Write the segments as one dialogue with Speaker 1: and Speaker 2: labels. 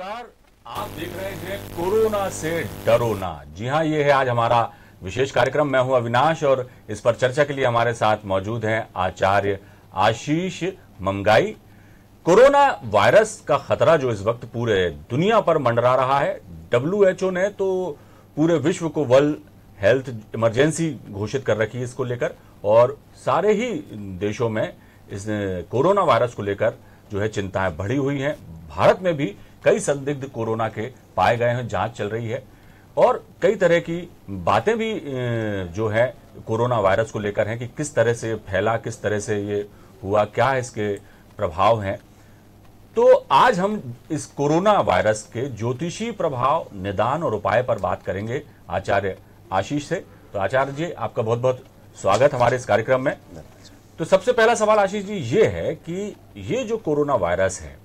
Speaker 1: नमस्कार आप देख रहे हैं कोरोना से डरो ना जी हाँ ये है आज हमारा विशेष कार्यक्रम मैं हूं अविनाश और इस पर चर्चा के लिए हमारे साथ मौजूद हैं आचार्य आशीष ममगाई कोरोना वायरस का खतरा जो इस वक्त पूरे दुनिया पर मंडरा रहा है डब्ल्यू ने तो पूरे विश्व को वर्ल्ड हेल्थ इमरजेंसी घोषित कर रखी है इसको लेकर और सारे ही देशों में इस कोरोना वायरस को लेकर जो है चिंताएं बढ़ी हुई हैं भारत में भी कई संदिग्ध कोरोना के पाए गए हैं जांच चल रही है और कई तरह की बातें भी जो है कोरोना वायरस को लेकर हैं कि किस तरह से फैला किस तरह से ये हुआ क्या इसके प्रभाव हैं तो आज हम इस कोरोना वायरस के ज्योतिषी प्रभाव निदान और उपाय पर बात करेंगे आचार्य आशीष से तो आचार्य जी आपका बहुत बहुत स्वागत हमारे इस कार्यक्रम में तो सबसे पहला सवाल आशीष जी ये है कि ये जो कोरोना वायरस है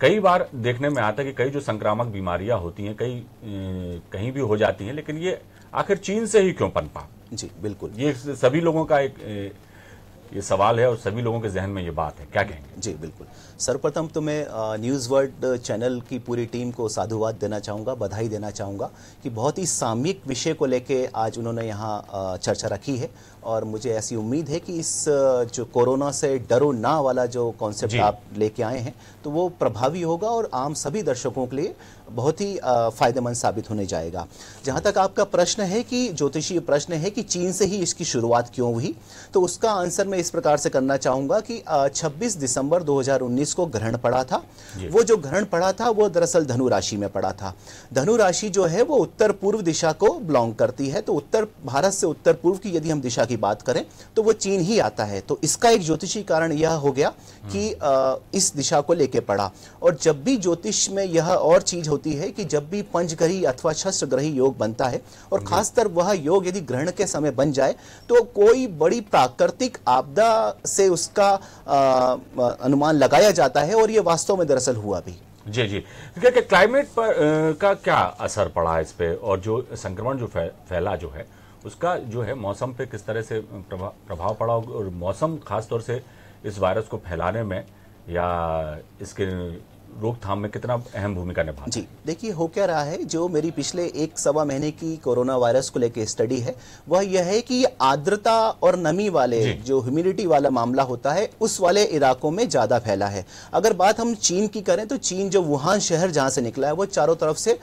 Speaker 1: कई बार देखने में आता है कि कई जो संक्रामक बीमारियां होती हैं कई कहीं भी हो जाती हैं लेकिन ये आखिर चीन से ही क्यों पनपा जी बिल्कुल ये सभी लोगों का एक ये सवाल है और सभी लोगों के जहन में ये बात है क्या कहेंगे
Speaker 2: जी बिल्कुल सर्वप्रथम तो मैं न्यूज़ वर्ल्ड चैनल की पूरी टीम को साधुवाद देना चाहूँगा बधाई देना चाहूँगा कि बहुत ही सामयिक विषय को लेके आज उन्होंने यहाँ चर्चा रखी है और मुझे ऐसी उम्मीद है कि इस जो कोरोना से डरो ना वाला जो कॉन्सेप्ट आप लेके आए हैं तो वो प्रभावी होगा और आम सभी दर्शकों के लिए बहुत ही फ़ायदेमंद साबित होने जाएगा जहाँ तक आपका प्रश्न है कि ज्योतिषीय प्रश्न है कि चीन से ही इसकी शुरुआत क्यों हुई तो उसका आंसर मैं इस प्रकार से करना चाहूँगा कि छब्बीस दिसंबर दो जिसको ग्रहण पड़ा था वो जो ग्रहण पड़ा था वो दरअसल धनु राशि में पड़ा था धनु राशि जो है वो उत्तर पूर्व दिशा को बिलोंग करती है तो उत्तर भारत से उत्तर पूर्व की यदि हम दिशा की बात करें तो वो चीन ही आता है तो इसका एक ज्योतिषी कारण यह हो गया कि आ, हम्म। इस दिशा को लेके पड़ा और जब भी ज्योतिष में यह और चीज होती है कि जब भी पंचग्रही अथवा छस्त्र ग्रही योग बनता है और खासतर वह योग यदि ग्रहण के समय बन जाए तो कोई बड़ी प्राकृतिक आपदा से उसका आ, अनुमान लगाया जाता है और ये वास्तव में दरअसल हुआ भी जी जी क्योंकि क्या क्लाइमेट
Speaker 1: पर आ, का क्या असर पड़ा है इस पर और जो संक्रमण जो फैला जो है उसका जो है मौसम पे किस तरह से प्रभा, प्रभाव पड़ा और मौसम खासतौर से इस वायरस को फैलाने में या इसके रोकथाम में कितना अहम भूमिका निभा जी
Speaker 2: देखिए हो क्या रहा है जो मेरी पिछले एक सवा महीने की कोरोना वायरस को लेकर स्टडी है वह यह है कि आर्द्रता और नमी वाले जो ह्यूमिडिटी वाला मामला होता है उस वाले इलाकों में ज़्यादा फैला है अगर बात हम चीन की करें तो चीन जो वुहान शहर जहां से निकला है वो चारों तरफ से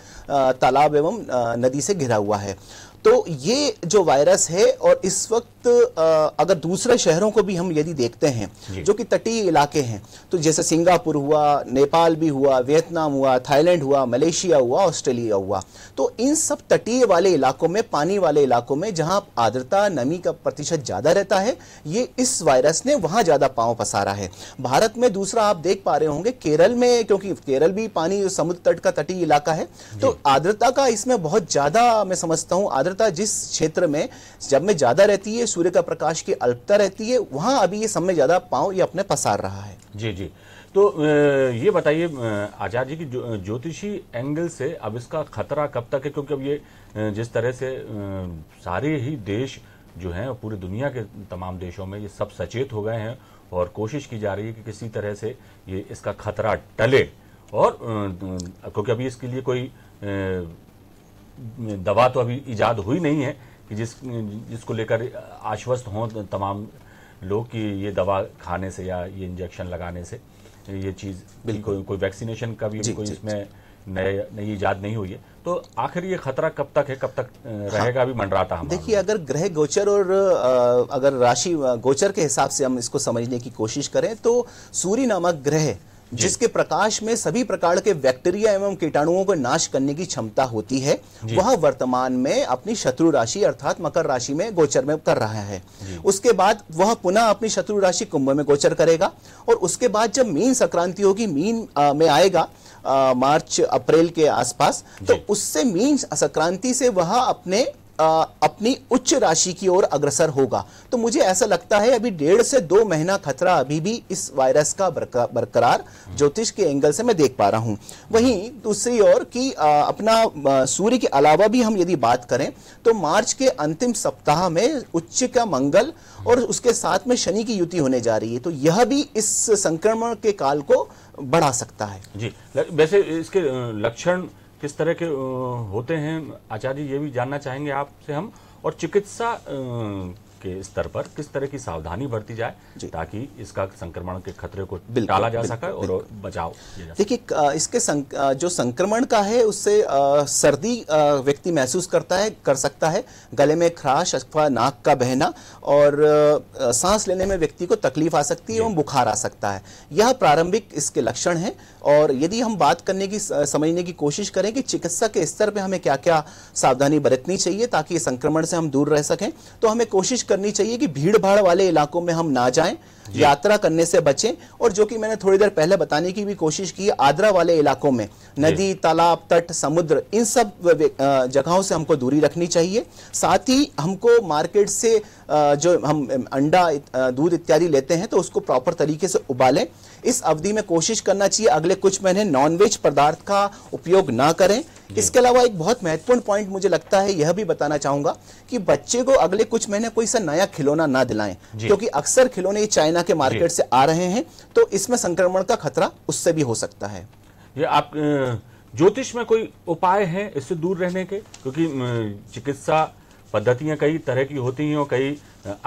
Speaker 2: तालाब एवं नदी से घिरा हुआ है तो ये जो वायरस है और इस वक्त साथ अगर दूसरे शहरों को भी हम यदि देखते हैं जो कि तटीय इलाके हैं तो जैसे सिंगापुर हुआ नेपाल भी हुआ वियतनाम हुआ थाईलैंड हुआ मलेशिया हुआ ऑस्ट्रेलिया हुआ तो इन सब तटीय वाले इलाकों में पानी वाले इलाकों में जहां आर्द्रता नमी का प्रतिशत ज़्यादा रहता है ये इस वायरस ने वहां ज़्यादा पाँव पसारा है भारत में दूसरा आप देख पा रहे होंगे केरल में क्योंकि केरल भी पानी समुद्र तट का तटीय इलाका है तो आर्द्रता का इसमें बहुत ज़्यादा मैं समझता हूँ आर्द्रता जिस क्षेत्र में जब में ज़्यादा रहती है सूर्य का प्रकाश की अल्पता रहती है वहाँ अभी ये समय ज़्यादा पाँव ये अपने पसार रहा है
Speaker 1: जी जी तो ये बताइए आचार्य जी की ज्योतिषी एंगल से अब इसका खतरा कब तक है क्योंकि अब ये जिस तरह से सारे ही देश जो हैं पूरी दुनिया के तमाम देशों में ये सब सचेत हो गए हैं और कोशिश की जा रही है कि किसी तरह से ये इसका खतरा टले और क्योंकि अभी इसके लिए कोई दवा तो अभी ईजाद हुई नहीं है कि जिस जिसको लेकर आश्वस्त हों तमाम लोग कि ये दवा खाने से या ये इंजेक्शन लगाने से ये चीज़ बिल्कुल कोई कोई वैक्सीनेशन का भी कोई इसमें नए नई ईजाद नहीं हुई है तो आखिर ये खतरा कब तक है कब तक रहेगा हाँ। भी मंडराता हम
Speaker 2: देखिए अगर ग्रह गोचर और अगर राशि गोचर के हिसाब से हम इसको समझने की कोशिश करें तो सूर्य नामक ग्रह जिसके प्रकाश में सभी प्रकार के बैक्टीरिया एवं कीटाणुओं को नाश करने की क्षमता होती है वह वर्तमान में अपनी शत्रु राशि अर्थात मकर राशि में गोचर में कर रहा है उसके बाद वह पुनः अपनी शत्रु राशि कुंभ में गोचर करेगा और उसके बाद जब मीन संक्रांति होगी मीन आ, में आएगा आ, मार्च अप्रैल के आसपास तो उससे मीन संक्रांति से वह अपने आ, अपनी उच्च राशि की ओर अग्रसर होगा तो मुझे ऐसा लगता है अभी डेढ़ से दो महीना खतरा अभी भी इस वायरस का बरकरार ज्योतिष के एंगल से मैं देख पा रहा हूं वहीं दूसरी ओर कि अपना सूर्य के अलावा भी हम यदि बात करें तो मार्च के अंतिम सप्ताह में उच्च का मंगल और उसके साथ में शनि की युति होने जा रही है तो यह भी इस संक्रमण के काल को बढ़ा सकता है
Speaker 1: जी वैसे इसके लक्षण किस तरह के होते हैं आचार्य जी ये भी जानना चाहेंगे आपसे हम और चिकित्सा के स्तर पर किस तरह की सावधानी बरती जाए ताकि इसका संक्रमण के खतरे को टाला जा सके और बचाव
Speaker 2: देखिए इसके संक, जो संक्रमण का है उससे सर्दी व्यक्ति महसूस करता है कर सकता है गले में खराश अथवा नाक का बहना और सांस लेने में व्यक्ति को तकलीफ आ सकती है एवं बुखार आ सकता है यह प्रारंभिक इसके लक्षण है और यदि हम बात करने की समझने की कोशिश करें कि चिकित्सा के स्तर पर हमें क्या क्या सावधानी बरतनी चाहिए ताकि संक्रमण से हम दूर रह सकें तो हमें कोशिश करनी चाहिए कि भीड़ भाड़ वाले इलाकों में हम ना जाएँ यात्रा करने से बचें और जो कि मैंने थोड़ी देर पहले बताने की भी कोशिश की आद्रा वाले इलाकों में नदी तालाब तट समुद्र इन सब जगहों से हमको दूरी रखनी चाहिए साथ ही हमको मार्केट से जो हम अंडा दूध इत्यादि लेते हैं तो उसको प्रॉपर तरीके से उबालें इस अवधि में कोशिश करना चाहिए अगले कुछ महीने नॉनवेज पदार्थ का उपयोग ना करें हम्म। इसके अलावा एक बहुत महत्वपूर्ण पॉइंट मुझे लगता है यह भी बताना चाहूंगा कि बच्चे को अगले कुछ महीने कोई सा नया खिलौना ना दिलाएं क्योंकि अक्सर खिलौने चाइना के मार्केट से आ रहे हैं तो इसमें संक्रमण का खतरा उससे भी हो सकता है
Speaker 1: आप ज्योतिष में कोई उपाय है इससे दूर रहने के क्योंकि चिकित्सा पद्धतियां कई तरह की होती हैं और कई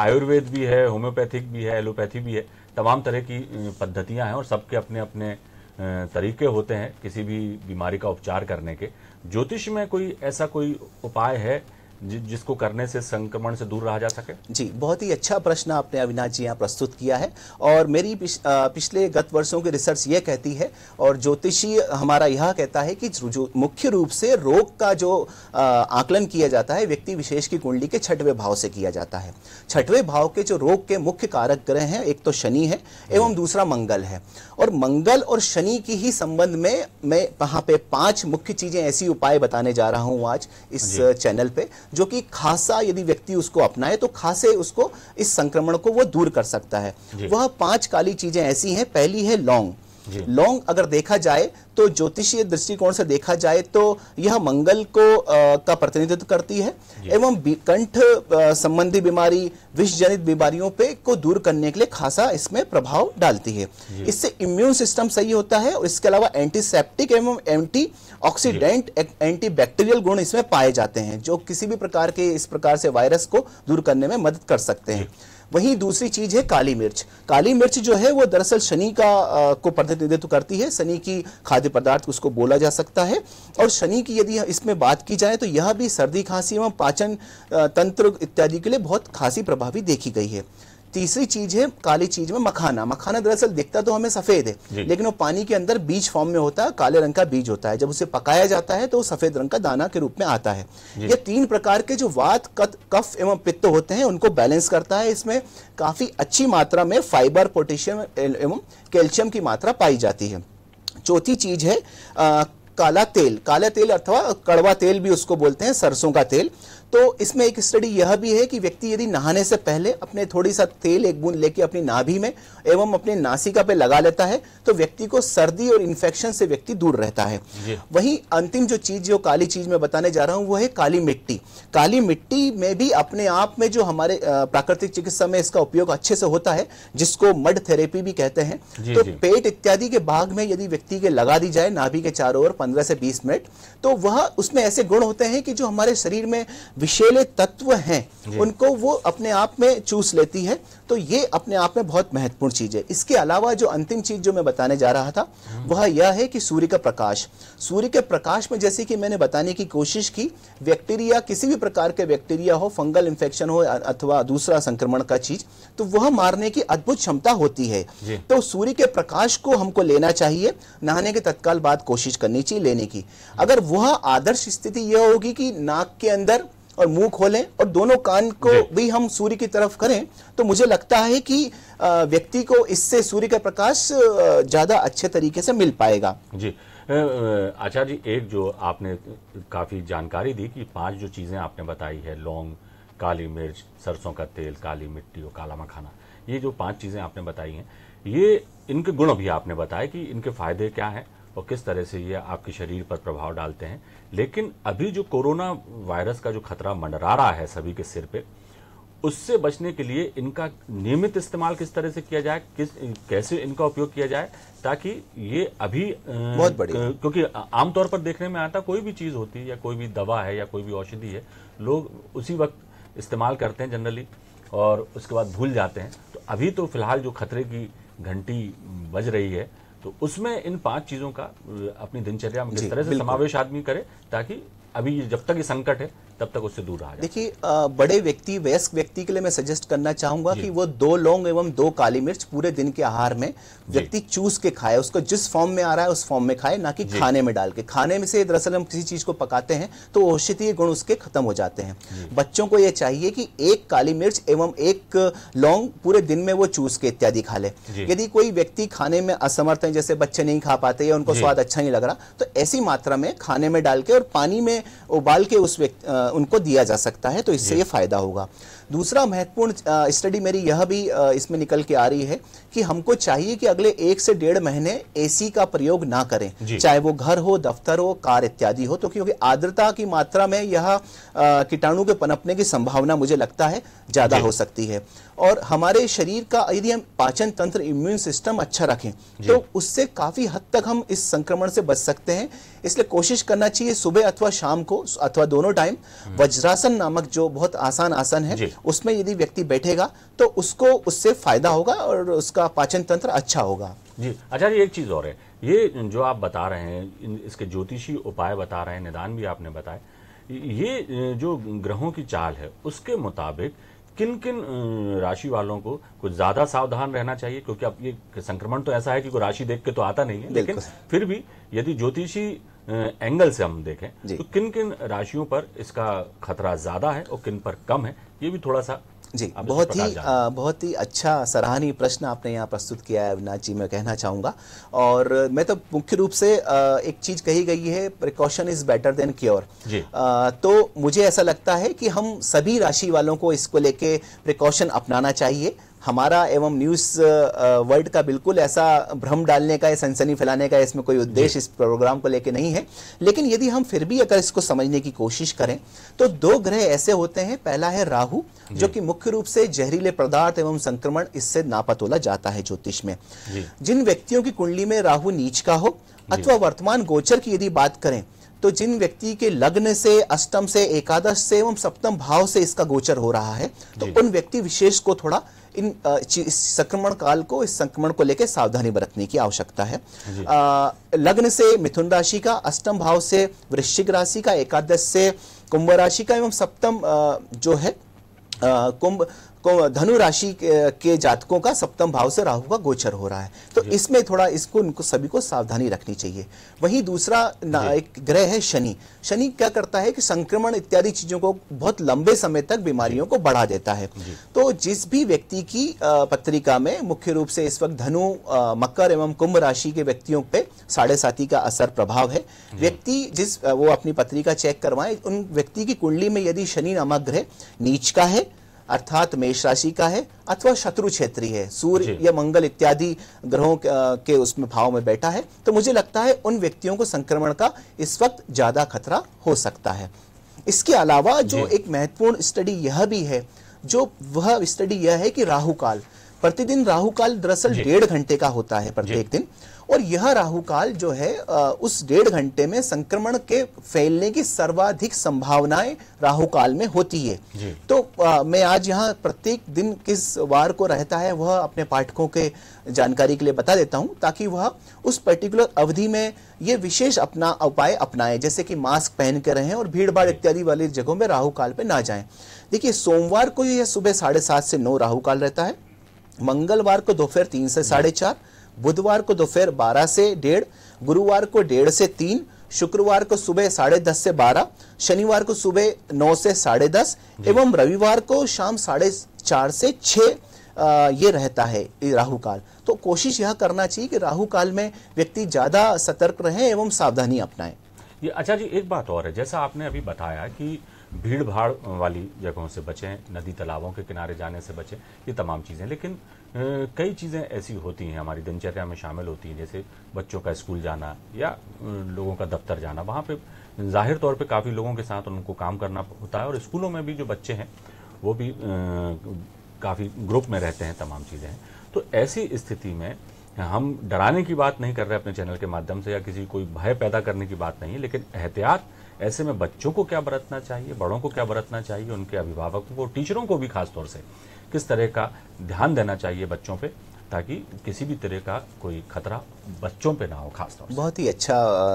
Speaker 1: आयुर्वेद भी है होम्योपैथिक भी है एलोपैथी भी है तमाम तरह की पद्धतियां हैं और सबके अपने अपने तरीके होते हैं किसी भी बीमारी का उपचार करने के ज्योतिष में कोई ऐसा कोई उपाय है जिसको करने से संक्रमण से
Speaker 2: दूर रहा जा सके जी बहुत ही अच्छा प्रश्न आपने अविनाश जी यहाँ प्रस्तुत किया है और मेरी पिछ, पिछले गत वर्षों की रिसर्च ये कहती है और ज्योतिषी हमारा यह कहता है कि मुख्य रूप से रोग का जो आकलन किया जाता है व्यक्ति विशेष की कुंडली के छठवें भाव से किया जाता है छठवें भाव के जो रोग के मुख्य कारक ग्रह हैं एक तो शनि है एवं दूसरा मंगल है और मंगल और शनि की ही संबंध में मैं वहाँ पे पांच मुख्य चीजें ऐसी उपाय बताने जा रहा हूँ आज इस चैनल पे जो कि खासा यदि व्यक्ति उसको अपनाए तो खासे उसको इस संक्रमण को वो दूर कर सकता है वह पांच काली चीजें ऐसी हैं पहली है लौंग लॉन्ग अगर देखा जाए तो ज्योतिषीय दृष्टिकोण से देखा जाए तो यह मंगल को आ, का प्रतिनिधित्व करती है एवं कंठ संबंधी बीमारी जनित बीमारियों पे को दूर करने के लिए खासा इसमें प्रभाव डालती है इससे इम्यून सिस्टम सही होता है और इसके अलावा एंटीसेप्टिक एवं एंटी ऑक्सीडेंट एंटी बैक्टीरियल गुण इसमें पाए जाते हैं जो किसी भी प्रकार के इस प्रकार से वायरस को दूर करने में मदद कर सकते हैं वहीं दूसरी चीज है काली मिर्च काली मिर्च जो है वो दरअसल शनि का आ, को प्रतिनिधित्व करती है शनि की खाद्य पदार्थ उसको बोला जा सकता है और शनि की यदि इसमें बात की जाए तो यह भी सर्दी खांसी एवं पाचन तंत्र इत्यादि के लिए बहुत खासी प्रभावी देखी गई है तीसरी चीज है काली चीज में मखाना मखाना दरअसल दिखता तो हमें सफेद है लेकिन वो पानी के अंदर बीज फॉर्म में होता है काले रंग का बीज होता है जब उसे पकाया जाता है तो सफेद रंग का दाना के रूप में आता है ये तीन प्रकार के जो वात कफ एवं पित्त होते हैं उनको बैलेंस करता है इसमें काफी अच्छी मात्रा में फाइबर पोटेशियम एवं कैल्शियम की मात्रा पाई जाती है चौथी चीज है आ, काला तेल काला तेल अथवा कड़वा तेल भी उसको बोलते हैं सरसों का तेल तो इसमें एक स्टडी यह भी है कि व्यक्ति यदि नहाने से पहले अपने थोड़ी सा तेल एक बूंद लेके अपनी नाभि में एवं अपने नासिका पे लगा लेता है तो व्यक्ति को सर्दी और इन्फेक्शन से व्यक्ति दूर रहता है वही अंतिम जो चीज जो काली चीज में बताने जा रहा हूँ वो है काली मिट्टी काली मिट्टी में भी अपने आप में जो हमारे प्राकृतिक चिकित्सा में इसका उपयोग अच्छे से होता है जिसको मड थेरेपी भी कहते हैं तो पेट इत्यादि के भाग में यदि व्यक्ति के लगा दी जाए नाभि के चारों ओर पंद्रह से बीस मिनट तो वह उसमें ऐसे गुण होते हैं कि जो हमारे शरीर में विशेले तत्व हैं उनको वो अपने आप में चूस लेती है तो ये अपने आप में बहुत महत्वपूर्ण चीज़ है इसके अलावा जो अंतिम चीज़ जो मैं बताने जा रहा था हाँ। वह यह है कि सूर्य का प्रकाश सूर्य के प्रकाश में जैसे कि मैंने बताने की कोशिश की बैक्टीरिया किसी भी प्रकार के बैक्टीरिया हो फंगल इन्फेक्शन हो अथवा दूसरा संक्रमण का चीज़ तो वह मारने की अद्भुत क्षमता होती है तो सूर्य के प्रकाश को हमको लेना चाहिए नहाने के तत्काल बाद कोशिश करनी चाहिए लेने की अगर वह आदर्श स्थिति यह होगी कि नाक के अंदर और मुंह खोलें और दोनों कान को भी हम सूर्य की तरफ करें तो मुझे लगता है कि व्यक्ति को इससे सूर्य का प्रकाश ज़्यादा अच्छे तरीके से मिल पाएगा
Speaker 1: जी आचार्य जी एक जो आपने काफ़ी जानकारी दी कि पांच जो चीज़ें आपने बताई है लौंग काली मिर्च सरसों का तेल काली मिट्टी और काला मखाना ये जो पांच चीज़ें आपने बताई हैं ये इनके गुण भी आपने बताए कि इनके फायदे क्या हैं और किस तरह से ये आपके शरीर पर प्रभाव डालते हैं लेकिन अभी जो कोरोना वायरस का जो खतरा मंडरा रहा है सभी के सिर पे उससे बचने के लिए इनका नियमित इस्तेमाल किस तरह से किया जाए किस कैसे इनका उपयोग किया जाए ताकि ये अभी बहुत बड़ी क्योंकि आमतौर पर देखने में आता कोई भी चीज़ होती है या कोई भी दवा है या कोई भी औषधि है लोग उसी वक्त इस्तेमाल करते हैं जनरली और उसके बाद भूल जाते हैं तो अभी तो फिलहाल जो खतरे की घंटी बज रही है तो उसमें इन पांच चीजों का अपनी दिनचर्या में किस तरह से समावेश आदमी करे ताकि अभी जब तक ये संकट है तब तक उससे दूर रहा
Speaker 2: देखिए बड़े व्यक्ति वयस्क व्यक्ति के लिए मैं सजेस्ट करना चाहूंगा कि वो दो लौंग एवं दो काली मिर्च पूरे दिन के आहार में व्यक्ति चूस के खाए उसको जिस फॉर्म में आ रहा है उस फॉर्म में खाए ना कि खाने में डाल के खाने में से दरअसल हम किसी चीज को पकाते हैं तो औषधीय गुण उसके खत्म हो जाते हैं बच्चों को यह चाहिए कि एक काली मिर्च एवं एक लौंग पूरे दिन में वो चूस के इत्यादि खा ले यदि कोई व्यक्ति खाने में असमर्थ है जैसे बच्चे नहीं खा पाते या उनको स्वाद अच्छा नहीं लग रहा तो ऐसी मात्रा में खाने में डाल के और पानी में उबाल के उस व्यक्ति उनको दिया जा सकता है तो इससे ये फ़ायदा होगा दूसरा महत्वपूर्ण स्टडी मेरी यह भी इसमें निकल के आ रही है कि हमको चाहिए कि अगले एक से डेढ़ महीने एसी का प्रयोग ना करें चाहे वो घर हो दफ्तर हो कार इत्यादि हो तो क्योंकि आर्द्रता की मात्रा में यह कीटाणु के पनपने की संभावना मुझे लगता है ज़्यादा हो सकती है और हमारे शरीर का यदि हम पाचन तंत्र इम्यून सिस्टम अच्छा रखें तो उससे काफ़ी हद तक हम इस संक्रमण से बच सकते हैं इसलिए कोशिश करना चाहिए सुबह अथवा शाम को अथवा दोनों टाइम हम्म। वज्रासन नामक जो बहुत आसान आसन है उसमें यदि व्यक्ति बैठेगा तो उसको उससे फायदा होगा और उसका पाचन तंत्र अच्छा होगा
Speaker 1: जी अच्छा जी एक चीज़ और है ये जो आप बता रहे हैं इसके ज्योतिषी उपाय बता रहे हैं निदान भी आपने बताया ये जो ग्रहों की चाल है उसके मुताबिक किन किन राशि वालों को कुछ ज्यादा सावधान रहना चाहिए क्योंकि अब ये संक्रमण तो ऐसा है कि कोई राशि देख के तो आता नहीं है लेकिन फिर भी यदि ज्योतिषी एंगल से हम देखें तो किन किन राशियों पर इसका खतरा ज्यादा है और किन पर कम है ये भी थोड़ा
Speaker 2: सा जी बहुत ही आ, बहुत ही अच्छा सराहनीय प्रश्न आपने यहाँ प्रस्तुत किया है अविनाश जी मैं कहना चाहूँगा और मैं तो मुख्य रूप से आ, एक चीज़ कही गई है precaution is better than cure तो मुझे ऐसा लगता है कि हम सभी राशि वालों को इसको लेके प्रिकॉशन अपनाना चाहिए हमारा एवं न्यूज़ वर्ल्ड का बिल्कुल ऐसा भ्रम डालने का या सनसनी फैलाने का इसमें कोई उद्देश्य इस प्रोग्राम को लेकर नहीं है लेकिन यदि हम फिर भी अगर इसको समझने की कोशिश करें तो दो ग्रह ऐसे होते हैं पहला है राहु जो कि मुख्य रूप से जहरीले पदार्थ एवं संक्रमण इससे नापतोला जाता है ज्योतिष में जिन व्यक्तियों की कुंडली में राहु नीच का हो अथवा वर्तमान गोचर की यदि बात करें तो जिन व्यक्ति के लग्न से अष्टम से एकादश से एवं सप्तम भाव से इसका गोचर हो रहा है तो उन व्यक्ति विशेष को थोड़ा इन संक्रमण काल को इस संक्रमण को लेकर सावधानी बरतने की आवश्यकता है लग्न से मिथुन राशि का अष्टम भाव से वृश्चिक राशि का एकादश से कुंभ राशि का एवं सप्तम जो है कुंभ धनु राशि के जातकों का सप्तम भाव से राहु का गोचर हो रहा है तो इसमें थोड़ा इसको उनको सभी को सावधानी रखनी चाहिए वहीं दूसरा एक ग्रह है शनि शनि क्या करता है कि संक्रमण इत्यादि चीजों को बहुत लंबे समय तक बीमारियों को बढ़ा देता है तो जिस भी व्यक्ति की पत्रिका में मुख्य रूप से इस वक्त धनु मकर एवं कुंभ राशि के व्यक्तियों पर साढ़े साथी का असर प्रभाव है व्यक्ति जिस वो अपनी पत्रिका चेक करवाए उन व्यक्ति की कुंडली में यदि शनि नामक ग्रह नीच का है अर्थात मेष राशि का है अथवा शत्रु क्षेत्री है सूर्य या मंगल इत्यादि ग्रहों के उसमें भाव में बैठा है तो मुझे लगता है उन व्यक्तियों को संक्रमण का इस वक्त ज्यादा खतरा हो सकता है इसके अलावा जो एक महत्वपूर्ण स्टडी यह भी है जो वह स्टडी यह है कि राहु काल प्रतिदिन राहु काल दरअसल डेढ़ घंटे का होता है प्रत्येक दिन और यह राहु काल जो है उस डेढ़ घंटे में संक्रमण के फैलने की सर्वाधिक संभावनाएं राहु काल में होती है तो आ, मैं आज यहाँ प्रत्येक दिन किस वार को रहता है वह अपने पाठकों के जानकारी के लिए बता देता हूँ ताकि वह उस पर्टिकुलर अवधि में ये विशेष अपना उपाय अपनाए जैसे कि मास्क पहन के रहें और भीड़ भाड़ इत्यादि वाली जगहों में राहुकाल पर ना जाए देखिए सोमवार को यह सुबह साढ़े सात से नौ राहुकाल रहता है मंगलवार को दोपहर तीन से साढ़े चार बुधवार को दोपहर बारह से डेढ़ गुरुवार को डेढ़ से तीन शुक्रवार को सुबह साढ़े दस से बारह शनिवार को सुबह नौ से साढ़े दस एवं रविवार को शाम साढ़े चार से छ ये रहता है राहु काल तो कोशिश यह करना चाहिए कि राहु काल में व्यक्ति ज़्यादा सतर्क रहे एवं सावधानी अपनाएं
Speaker 1: ये अच्छा जी एक बात और है जैसा आपने अभी बताया कि भीड़ भाड़ वाली जगहों से बचें नदी तालाबों के किनारे जाने से बचें ये तमाम चीज़ें लेकिन कई चीज़ें ऐसी होती हैं हमारी दिनचर्या में शामिल होती हैं जैसे बच्चों का स्कूल जाना या लोगों का दफ्तर जाना वहाँ पे जाहिर तौर पे काफ़ी लोगों के साथ उनको काम करना होता है और स्कूलों में भी जो बच्चे हैं वो भी काफ़ी ग्रुप में रहते हैं तमाम चीज़ें हैं तो ऐसी स्थिति में हम डराने की बात नहीं कर रहे अपने चैनल के माध्यम से या किसी कोई भय पैदा करने की बात नहीं है लेकिन एहतियात ऐसे में बच्चों को क्या बरतना चाहिए बड़ों को क्या बरतना चाहिए उनके अभिभावकों को टीचरों को भी खासतौर से किस तरह का ध्यान देना चाहिए बच्चों पे ताकि किसी भी तरह का
Speaker 2: कोई खतरा बच्चों पे ना हो खासतौर बहुत ही अच्छा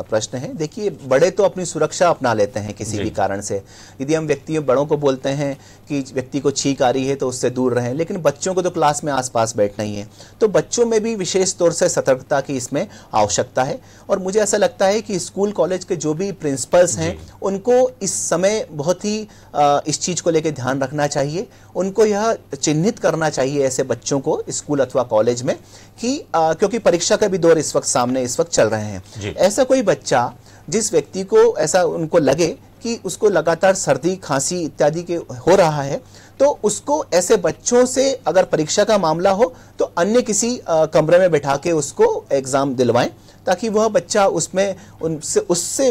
Speaker 2: प्रश्न है देखिए बड़े तो अपनी सुरक्षा अपना लेते हैं किसी भी कारण से यदि हम व्यक्ति बड़ों को बोलते हैं कि व्यक्ति को छींक आ रही है तो उससे दूर रहें लेकिन बच्चों को तो क्लास में आसपास बैठना ही है तो बच्चों में भी विशेष तौर से सतर्कता की इसमें आवश्यकता है और मुझे ऐसा लगता है कि स्कूल कॉलेज के जो भी प्रिंसिपल्स हैं उनको इस समय बहुत ही इस चीज़ को लेकर ध्यान रखना चाहिए उनको यह चिन्हित करना चाहिए ऐसे बच्चों को स्कूल अथवा कॉलेज में कि क्योंकि परीक्षा का भी दौर इस वक्त सामने इस वक्त चल रहे हैं ऐसा कोई बच्चा जिस व्यक्ति को ऐसा उनको लगे कि उसको लगातार सर्दी खांसी इत्यादि के हो रहा है तो उसको ऐसे बच्चों से अगर परीक्षा का मामला हो तो अन्य किसी कमरे में बैठा के उसको एग्ज़ाम दिलवाएं ताकि वह बच्चा उसमें उनसे उससे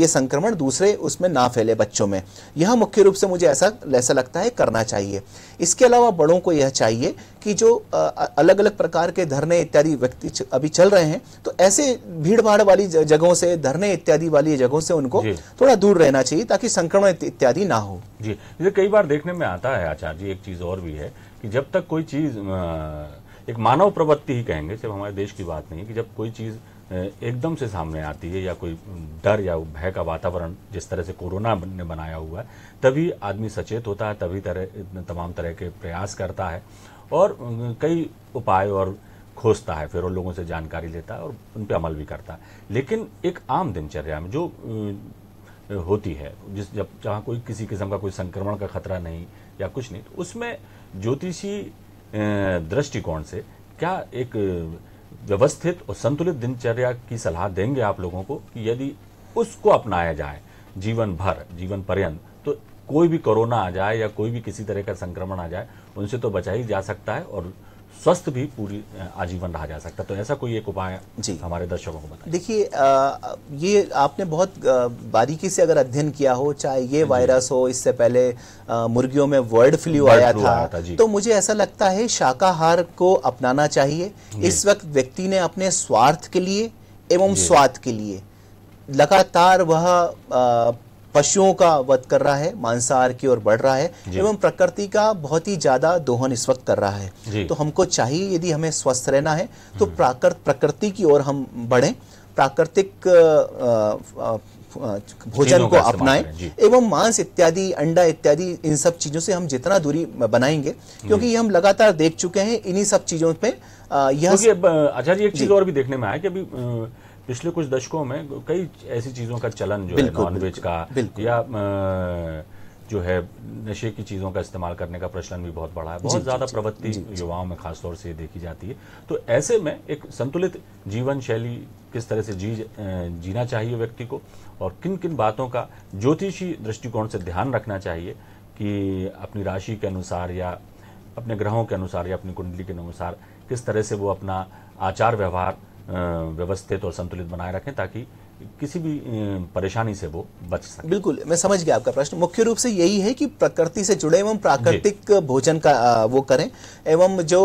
Speaker 2: ये संक्रमण दूसरे उसमें ना फैले बच्चों में यह मुख्य रूप से मुझे ऐसा ऐसा लगता है करना चाहिए इसके अलावा बड़ों को यह चाहिए कि जो अलग अलग प्रकार के धरने इत्यादि व्यक्ति अभी चल रहे हैं तो ऐसे भीड़ भाड़ वाली जगहों से धरने इत्यादि वाली जगहों से उनको थोड़ा दूर रहना चाहिए ताकि संक्रमण इत्यादि ना हो
Speaker 1: जी कई बार देखने में आता है है आचार्य जी एक चीज़ और भी है कि जब तक कोई चीज़ एक मानव प्रवृत्ति ही कहेंगे सिर्फ हमारे देश की बात नहीं कि जब कोई चीज़ एकदम से सामने आती है या कोई डर या भय का वातावरण जिस तरह से कोरोना ने बनाया हुआ है तभी आदमी सचेत होता है तभी तरह तमाम तरह के प्रयास करता है और कई उपाय और खोजता है फिर उन लोगों से जानकारी लेता है और उन पर अमल भी करता है लेकिन एक आम दिनचर्या में जो होती है जिस जब जहाँ कोई किसी किस्म का कोई संक्रमण का खतरा नहीं या कुछ नहीं तो उसमें ज्योतिषी दृष्टिकोण से क्या एक व्यवस्थित और संतुलित दिनचर्या की सलाह देंगे आप लोगों को कि यदि उसको अपनाया जाए जीवन भर जीवन पर्यंत तो कोई भी कोरोना आ जाए या कोई भी किसी तरह का संक्रमण आ जाए उनसे तो बचा ही जा सकता है और स्वस्थ भी पूरी आजीवन रहा जा सकता तो ऐसा कोई एक उपाय जी हमारे दर्शकों को
Speaker 2: बताएं देखिए ये आपने बहुत बारीकी से अगर अध्ययन किया हो चाहे ये वायरस हो इससे पहले मुर्गियों में वर्ड फ्लू आया था, आया था तो मुझे ऐसा लगता है शाकाहार को अपनाना चाहिए इस वक्त व्यक्ति ने अपने स्वार्थ के लिए एवं स्वाद के लिए लगातार वह पशुओं का वध कर रहा है मांसाहार की ओर बढ़ रहा है एवं प्रकृति का बहुत ही ज़्यादा दोहन इस वक्त कर रहा है तो हमको चाहिए यदि हमें स्वस्थ रहना है तो हम्म। प्रकृति की ओर हम बढ़े प्राकृतिक भोजन को अपनाएं एवं मांस इत्यादि अंडा इत्यादि इन सब चीज़ों से हम जितना दूरी बनाएंगे क्योंकि हम लगातार देख चुके हैं इन्हीं सब चीज़ों पे यह
Speaker 1: जी एक चीज़ और भी देखने में आया कि अभी पिछले कुछ दशकों में कई ऐसी चीज़ों का चलन जो है नॉनवेज का या जो है नशे की चीज़ों का इस्तेमाल करने का प्रचलन भी बहुत बड़ा है बहुत ज़्यादा प्रवृत्ति युवाओं में खासतौर से देखी जाती है तो ऐसे में एक संतुलित जीवन शैली किस तरह से जी जीना चाहिए व्यक्ति को और किन किन बातों का ज्योतिषी दृष्टिकोण से ध्यान रखना चाहिए कि अपनी राशि के अनुसार या अपने ग्रहों के अनुसार या अपनी कुंडली के अनुसार किस तरह से वो अपना आचार व्यवहार व्यवस्थित और संतुलित बनाए रखें ताकि किसी भी परेशानी से वो
Speaker 2: बच सके बिल्कुल मैं समझ गया आपका प्रश्न मुख्य रूप से यही है कि प्रकृति से जुड़े एवं प्राकृतिक भोजन का वो करें एवं जो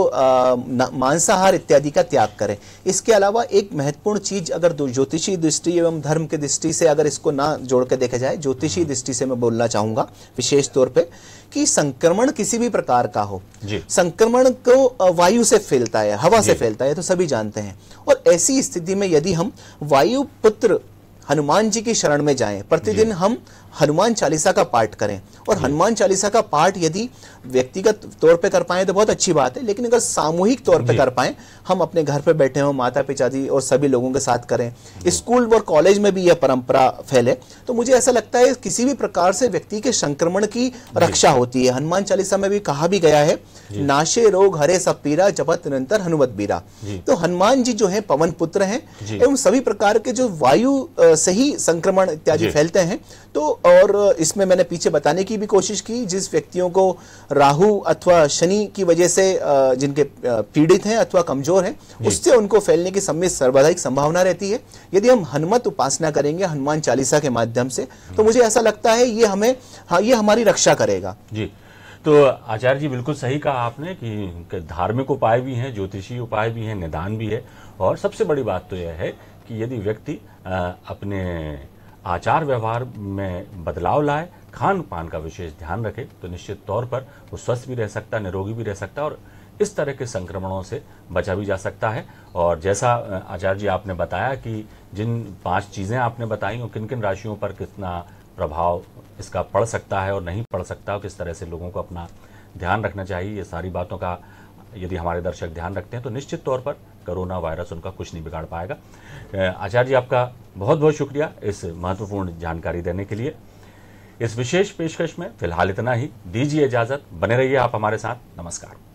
Speaker 2: मांसाहार इत्यादि का त्याग करें इसके अलावा एक महत्वपूर्ण चीज अगर ज्योतिषी दृष्टि एवं धर्म के दृष्टि से अगर इसको ना जोड़ के देखा जाए ज्योतिषी दृष्टि से मैं बोलना चाहूंगा विशेष तौर पर कि संक्रमण किसी भी प्रकार का हो संक्रमण को वायु से फैलता है हवा से फैलता है तो सभी जानते हैं और ऐसी स्थिति में यदि हम वायु पुत्र हनुमान जी की शरण में जाएं प्रतिदिन हम हनुमान चालीसा का पाठ करें और हनुमान चालीसा का पाठ यदि व्यक्तिगत तौर पे कर पाए तो बहुत अच्छी बात है लेकिन अगर सामूहिक तौर पे कर पाए हम अपने घर पे बैठे हों माता पिताजी और सभी लोगों के साथ करें स्कूल और कॉलेज में भी यह परंपरा फैले तो मुझे ऐसा लगता है किसी भी प्रकार से व्यक्ति के संक्रमण की रक्षा होती है हनुमान चालीसा में भी कहा भी गया है नाशे रोग हरे सब पीरा जपत निरंतर हनुमत बीरा तो हनुमान जी जो है पवन पुत्र हैं एवं सभी प्रकार के जो वायु से ही संक्रमण इत्यादि फैलते हैं तो और इसमें मैंने पीछे बताने की भी कोशिश की जिस व्यक्तियों को राहु अथवा शनि की वजह से जिनके पीड़ित हैं अथवा कमजोर हैं उससे उनको फैलने की समय सर्वाधिक संभावना रहती है यदि हम हनुमत उपासना करेंगे हनुमान चालीसा के माध्यम से तो मुझे ऐसा लगता है ये हमें हाँ ये हमारी रक्षा करेगा
Speaker 1: जी तो आचार्य जी बिल्कुल सही कहा आपने कि धार्मिक उपाय भी हैं ज्योतिषी उपाय भी हैं निदान भी है और सबसे बड़ी बात तो यह है कि यदि व्यक्ति अपने आचार व्यवहार में बदलाव लाए खान पान का विशेष ध्यान रखे तो निश्चित तौर पर वो स्वस्थ भी रह सकता निरोगी भी रह सकता है और इस तरह के संक्रमणों से बचा भी जा सकता है और जैसा आचार्य जी आपने बताया कि जिन पांच चीज़ें आपने बताई और किन किन राशियों पर कितना प्रभाव इसका पड़ सकता है और नहीं पड़ सकता किस तरह से लोगों को अपना ध्यान रखना चाहिए ये सारी बातों का यदि हमारे दर्शक ध्यान रखते हैं तो निश्चित तौर पर कोरोना वायरस उनका कुछ नहीं बिगाड़ पाएगा आचार्य जी आपका बहुत बहुत शुक्रिया इस महत्वपूर्ण जानकारी देने के लिए इस विशेष पेशकश में फिलहाल इतना ही दीजिए इजाज़त बने रहिए आप हमारे
Speaker 2: साथ नमस्कार